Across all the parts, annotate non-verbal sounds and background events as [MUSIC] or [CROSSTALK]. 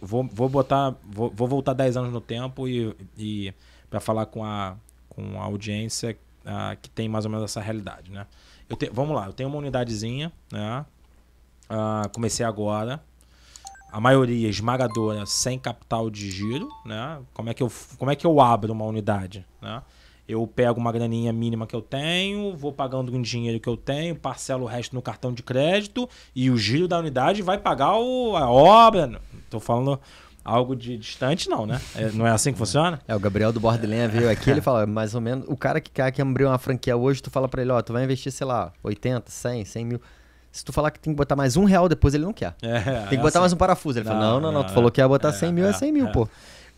vou, vou botar. Vou, vou voltar 10 anos no tempo e, e para falar com a, com a audiência uh, que tem mais ou menos essa realidade, né? Eu te, vamos lá, eu tenho uma unidadezinha, né? Uh, comecei agora. A maioria esmagadora sem capital de giro, né? Como é que eu, como é que eu abro uma unidade, né? Eu pego uma graninha mínima que eu tenho, vou pagando um dinheiro que eu tenho, parcelo o resto no cartão de crédito e o giro da unidade vai pagar o, a obra. Tô falando algo de distante, não, né? É, não é assim que é. funciona? É, o Gabriel do Bordelinha veio aqui, ele fala, mais ou menos, o cara que quer que abriu uma franquia hoje, tu fala para ele, ó, tu vai investir, sei lá, 80, 100, 100 mil. Se tu falar que tem que botar mais um real depois, ele não quer. É, tem que é botar assim. mais um parafuso. Ele não, fala, não, não, não, tu é, falou que ia botar é, 100 mil, é, 100 é, mil, pô.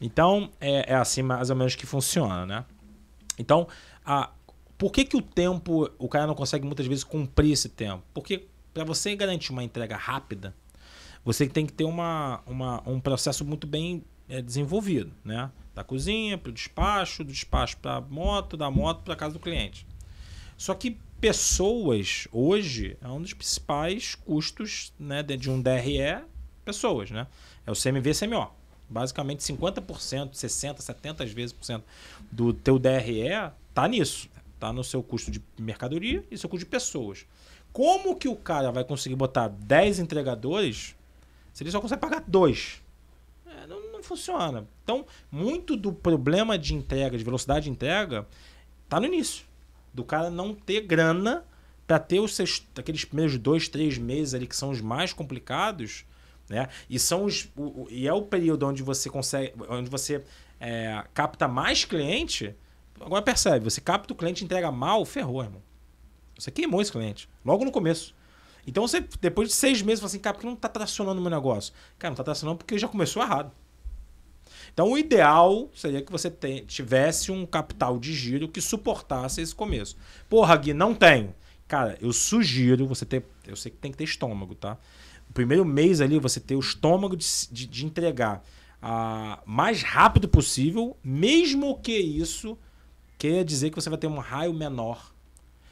Então, é, é assim mais ou menos que funciona, né? Então, a, por que, que o tempo, o cara não consegue muitas vezes cumprir esse tempo? Porque para você garantir uma entrega rápida, você tem que ter uma, uma um processo muito bem é, desenvolvido, né? Da cozinha para o despacho, do despacho para a moto, da moto para a casa do cliente. Só que pessoas, hoje, é um dos principais custos né, de um DRE, pessoas, né? É o CMV CMO basicamente 50%, 60%, 70 vezes por cento do teu DRE tá nisso. Tá no seu custo de mercadoria e seu custo de pessoas. Como que o cara vai conseguir botar 10 entregadores se ele só consegue pagar dois? É, não, não, funciona. Então, muito do problema de entrega, de velocidade de entrega, tá no início. Do cara não ter grana para ter os seus, aqueles primeiros dois, três meses ali que são os mais complicados né? E, são os, o, o, e é o período onde você consegue. onde você é, capta mais cliente. Agora percebe, você capta o cliente entrega mal, ferrou, irmão. Você queimou esse cliente, logo no começo. Então você, depois de seis meses, você assim, cara, por que não está tracionando o meu negócio? Cara, não está tracionando porque já começou errado. Então o ideal seria que você tivesse um capital de giro que suportasse esse começo. Porra, Gui, não tenho. Cara, eu sugiro você ter. Eu sei que tem que ter estômago, tá? primeiro mês ali, você ter o estômago de, de, de entregar a mais rápido possível, mesmo que isso quer dizer que você vai ter um raio menor.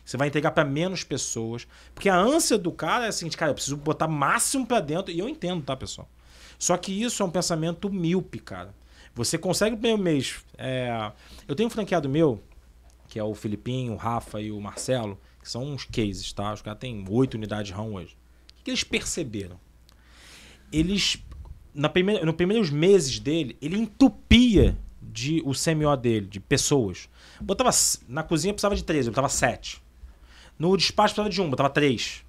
Você vai entregar para menos pessoas. Porque a ânsia do cara é a seguinte, cara, eu preciso botar máximo para dentro. E eu entendo, tá, pessoal? Só que isso é um pensamento míope, cara. Você consegue o primeiro mês. É... Eu tenho um franqueado meu, que é o Filipinho, o Rafa e o Marcelo, que são uns cases, tá? Os caras têm oito unidades RAM hoje que eles perceberam? Eles, na primeira, nos primeiros meses dele, ele entupia de, o CMO dele, de pessoas. Botava, na cozinha precisava de três, eu botava sete. No despacho precisava de um, botava três.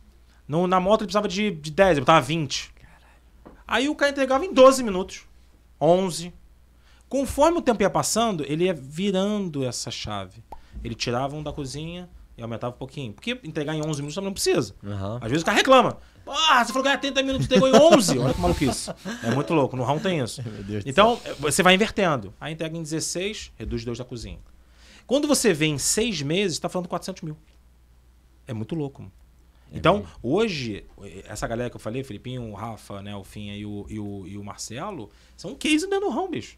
No, na moto ele precisava de, de dez, eu botava vinte. Aí o cara entregava em 12 minutos, 11. Conforme o tempo ia passando, ele ia virando essa chave. Ele tirava um da cozinha, e aumentava um pouquinho. Porque entregar em 11 minutos também não precisa. Uhum. Às vezes o cara reclama. Ah, você falou que era 30 minutos, entregou em 11. Olha que maluquice. É muito louco. No round tem isso. [LAUGHS] Então, eh, você vai invertendo. Aí entrega em 16, reduz dois da cozinha. Quando você vê em seis meses, está falando 400 mil. É muito louco. É então, hoje, eh, essa galera que eu falei, Felipinho, o Rafa, né, o Finha e o, e o, e o Marcelo, são um case dentro do ramo, bicho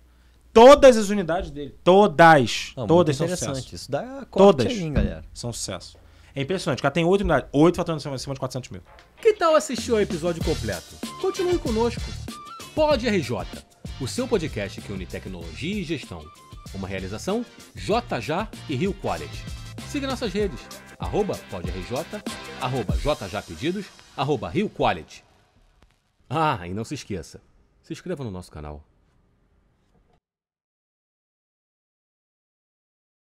todas as unidades dele. Todas. Não, todas são sucesso. Isso dá todas aí, galera. São sucesso. É impressionante. O cara tem 8 unidades, 8 faturando acima de 400 mil. Que tal assistir o episódio completo? Continue conosco. Pode RJ, o seu podcast que une tecnologia e gestão. Uma realização JJ e Rio Quality. Siga nossas redes, arroba podrj, arroba jjpedidos, arroba Rio Quality. Ah, e não se esqueça, se inscreva no nosso canal